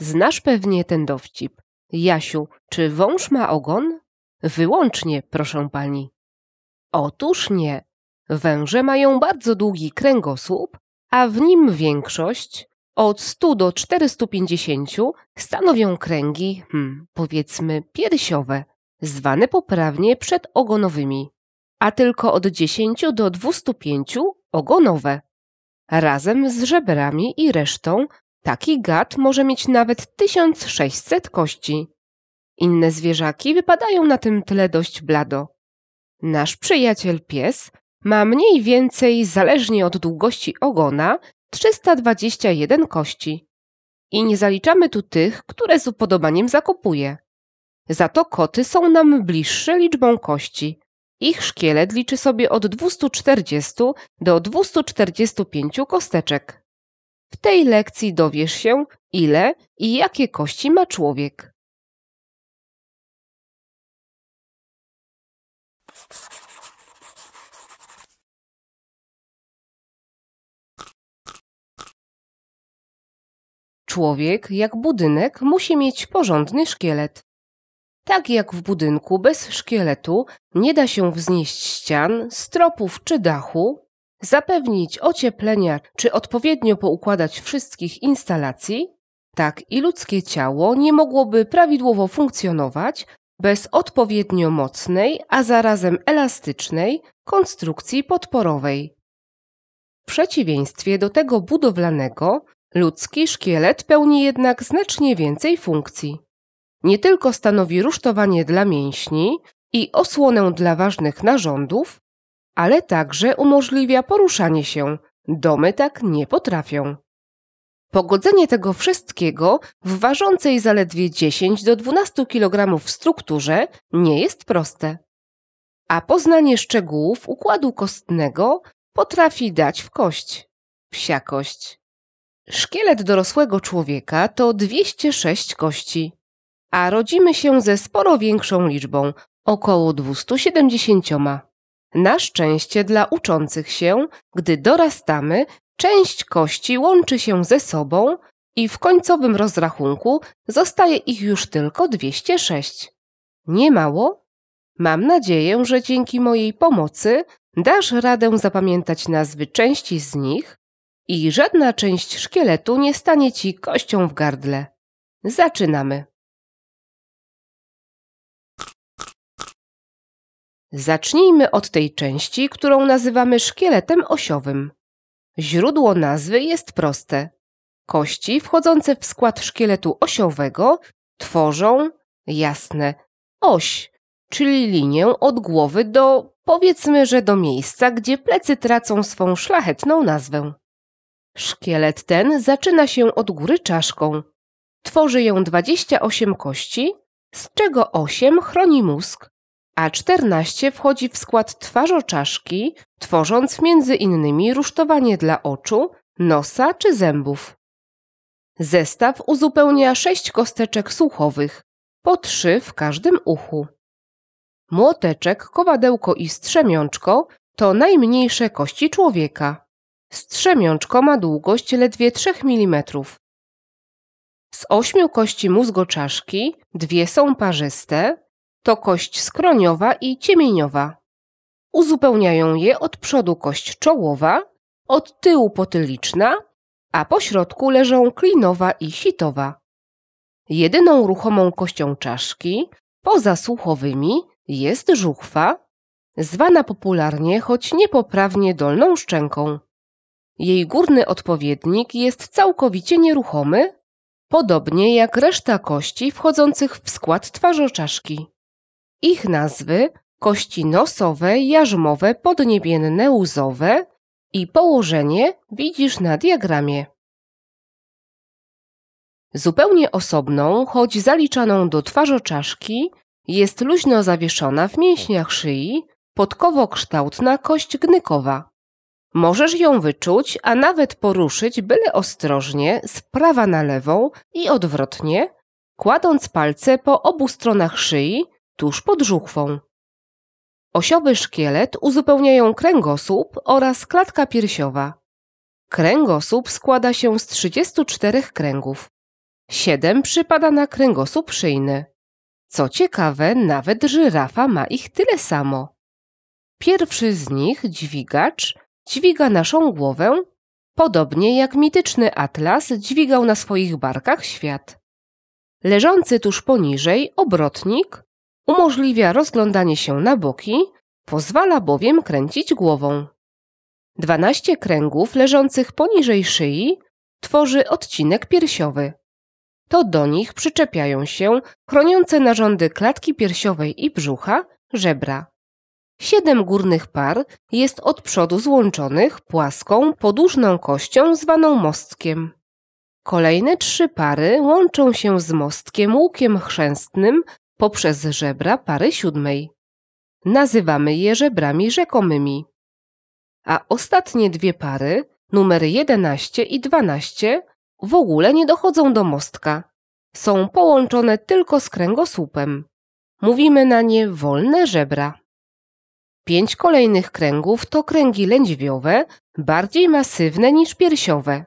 Znasz pewnie ten dowcip. Jasiu, czy wąż ma ogon? Wyłącznie, proszę pani. Otóż nie. Węże mają bardzo długi kręgosłup, a w nim większość, od 100 do 450, stanowią kręgi, hmm, powiedzmy, piersiowe, zwane poprawnie przedogonowymi, a tylko od 10 do 205 ogonowe, razem z żebrami i resztą Taki gad może mieć nawet 1600 kości. Inne zwierzaki wypadają na tym tle dość blado. Nasz przyjaciel pies ma mniej więcej, zależnie od długości ogona, 321 kości. I nie zaliczamy tu tych, które z upodobaniem zakopuje. Za to koty są nam bliższe liczbą kości. Ich szkielet liczy sobie od 240 do 245 kosteczek. W tej lekcji dowiesz się, ile i jakie kości ma człowiek. Człowiek, jak budynek, musi mieć porządny szkielet. Tak jak w budynku bez szkieletu nie da się wznieść ścian, stropów czy dachu, zapewnić ocieplenie czy odpowiednio poukładać wszystkich instalacji, tak i ludzkie ciało nie mogłoby prawidłowo funkcjonować bez odpowiednio mocnej, a zarazem elastycznej konstrukcji podporowej. W przeciwieństwie do tego budowlanego, ludzki szkielet pełni jednak znacznie więcej funkcji. Nie tylko stanowi rusztowanie dla mięśni i osłonę dla ważnych narządów, ale także umożliwia poruszanie się. Domy tak nie potrafią. Pogodzenie tego wszystkiego w ważącej zaledwie 10 do 12 kg strukturze nie jest proste. A poznanie szczegółów układu kostnego potrafi dać w kość psiakość. Szkielet dorosłego człowieka to 206 kości, a rodzimy się ze sporo większą liczbą około 270. Na szczęście dla uczących się, gdy dorastamy, część kości łączy się ze sobą i w końcowym rozrachunku zostaje ich już tylko 206. Nie mało? Mam nadzieję, że dzięki mojej pomocy dasz radę zapamiętać nazwy części z nich i żadna część szkieletu nie stanie ci kością w gardle. Zaczynamy. Zacznijmy od tej części, którą nazywamy szkieletem osiowym. Źródło nazwy jest proste. Kości wchodzące w skład szkieletu osiowego tworzą, jasne, oś, czyli linię od głowy do, powiedzmy, że do miejsca, gdzie plecy tracą swą szlachetną nazwę. Szkielet ten zaczyna się od góry czaszką. Tworzy ją 28 kości, z czego 8 chroni mózg, a 14 wchodzi w skład twarzoczaszki, tworząc między innymi rusztowanie dla oczu, nosa czy zębów. Zestaw uzupełnia sześć kosteczek słuchowych, po trzy w każdym uchu. Młoteczek, kowadełko i strzemiączko to najmniejsze kości człowieka. Strzemiączko ma długość ledwie 3 mm. Z ośmiu kości mózgoczaszki dwie są parzyste, to kość skroniowa i ciemieniowa. Uzupełniają je od przodu kość czołowa, od tyłu potyliczna, a po środku leżą klinowa i sitowa. Jedyną ruchomą kością czaszki, poza słuchowymi, jest żuchwa, zwana popularnie, choć niepoprawnie dolną szczęką. Jej górny odpowiednik jest całkowicie nieruchomy, podobnie jak reszta kości wchodzących w skład twarzoczaszki. Ich nazwy kości nosowe, jarzmowe, podniebienne, łzowe i położenie widzisz na diagramie. Zupełnie osobną, choć zaliczaną do twarzoczaszki, jest luźno zawieszona w mięśniach szyi podkowo-kształtna kość gnykowa. Możesz ją wyczuć, a nawet poruszyć byle ostrożnie z prawa na lewą i odwrotnie, kładąc palce po obu stronach szyi tuż pod żuchwą. Osiowy szkielet uzupełniają kręgosłup oraz klatka piersiowa. Kręgosłup składa się z 34 kręgów. 7 przypada na kręgosłup szyjny. Co ciekawe, nawet żyrafa ma ich tyle samo. Pierwszy z nich, dźwigacz, dźwiga naszą głowę, podobnie jak mityczny atlas dźwigał na swoich barkach świat. Leżący tuż poniżej obrotnik Umożliwia rozglądanie się na boki, pozwala bowiem kręcić głową. 12 kręgów leżących poniżej szyi tworzy odcinek piersiowy. To do nich przyczepiają się chroniące narządy klatki piersiowej i brzucha żebra. Siedem górnych par jest od przodu złączonych płaską, podłużną kością zwaną mostkiem. Kolejne trzy pary łączą się z mostkiem łukiem chrzęstnym poprzez żebra pary siódmej. Nazywamy je żebrami rzekomymi. A ostatnie dwie pary, numery 11 i 12, w ogóle nie dochodzą do mostka. Są połączone tylko z kręgosłupem. Mówimy na nie wolne żebra. Pięć kolejnych kręgów to kręgi lędźwiowe, bardziej masywne niż piersiowe.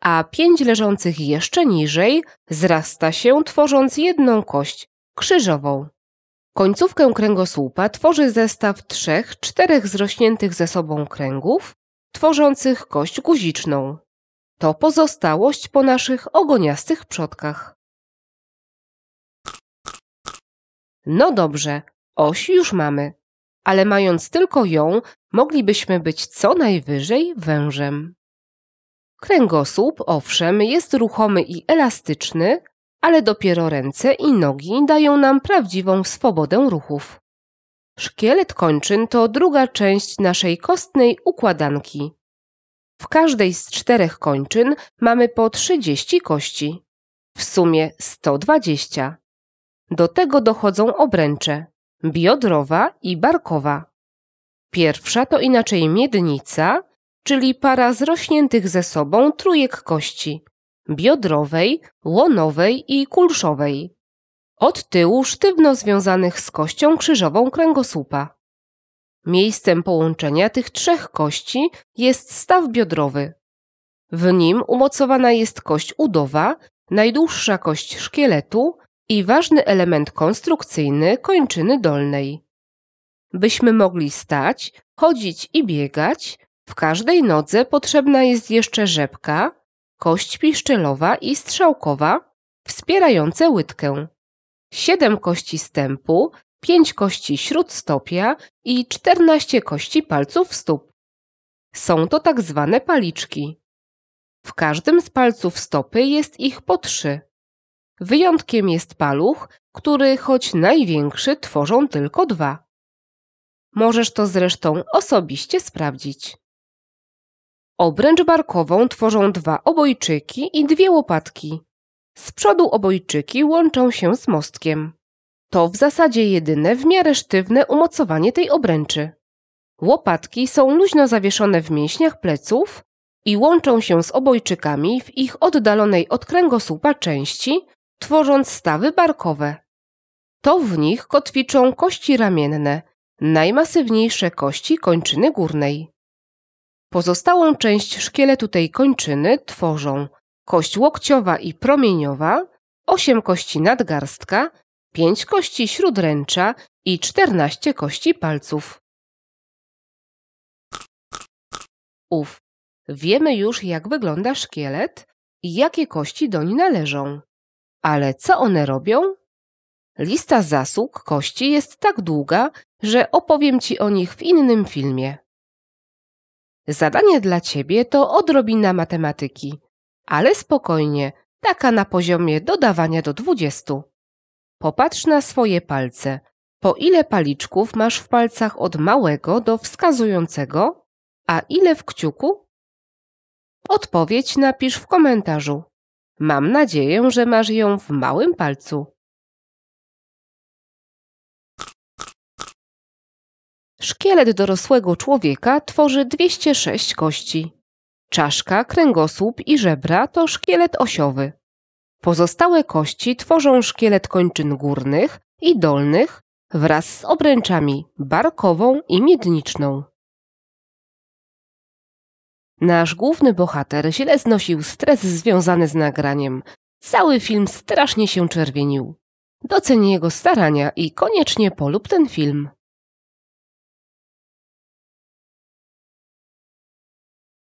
A pięć leżących jeszcze niżej zrasta się, tworząc jedną kość, krzyżową. Końcówkę kręgosłupa tworzy zestaw trzech, czterech zrośniętych ze sobą kręgów, tworzących kość guziczną. To pozostałość po naszych ogoniastych przodkach. No dobrze, oś już mamy, ale mając tylko ją, moglibyśmy być co najwyżej wężem. Kręgosłup, owszem, jest ruchomy i elastyczny, ale dopiero ręce i nogi dają nam prawdziwą swobodę ruchów. Szkielet kończyn to druga część naszej kostnej układanki. W każdej z czterech kończyn mamy po 30 kości, w sumie 120. Do tego dochodzą obręcze biodrowa i barkowa. Pierwsza to inaczej miednica, czyli para zrośniętych ze sobą trójek kości, biodrowej, łonowej i kulszowej. Od tyłu sztywno związanych z kością krzyżową kręgosłupa. Miejscem połączenia tych trzech kości jest staw biodrowy. W nim umocowana jest kość udowa, najdłuższa kość szkieletu i ważny element konstrukcyjny kończyny dolnej. Byśmy mogli stać, chodzić i biegać, w każdej nodze potrzebna jest jeszcze rzepka, kość piszczelowa i strzałkowa, wspierające łydkę. Siedem kości stępu, pięć kości śródstopia i czternaście kości palców stóp. Są to tak zwane paliczki. W każdym z palców stopy jest ich po trzy. Wyjątkiem jest paluch, który choć największy tworzą tylko dwa. Możesz to zresztą osobiście sprawdzić. Obręcz barkową tworzą dwa obojczyki i dwie łopatki. Z przodu obojczyki łączą się z mostkiem. To w zasadzie jedyne w miarę sztywne umocowanie tej obręczy. Łopatki są luźno zawieszone w mięśniach pleców i łączą się z obojczykami w ich oddalonej od kręgosłupa części, tworząc stawy barkowe. To w nich kotwiczą kości ramienne, najmasywniejsze kości kończyny górnej. Pozostałą część szkieletu tej kończyny tworzą kość łokciowa i promieniowa, osiem kości nadgarstka, pięć kości śródręcza i czternaście kości palców. Uf, wiemy już jak wygląda szkielet i jakie kości do niej należą. Ale co one robią? Lista zasług kości jest tak długa, że opowiem Ci o nich w innym filmie. Zadanie dla ciebie to odrobina matematyki, ale spokojnie, taka na poziomie dodawania do dwudziestu. Popatrz na swoje palce. Po ile paliczków masz w palcach od małego do wskazującego, a ile w kciuku? Odpowiedź napisz w komentarzu. Mam nadzieję, że masz ją w małym palcu. Szkielet dorosłego człowieka tworzy 206 kości. Czaszka, kręgosłup i żebra to szkielet osiowy. Pozostałe kości tworzą szkielet kończyn górnych i dolnych wraz z obręczami barkową i miedniczną. Nasz główny bohater źle znosił stres związany z nagraniem. Cały film strasznie się czerwienił. Doceni jego starania i koniecznie polub ten film.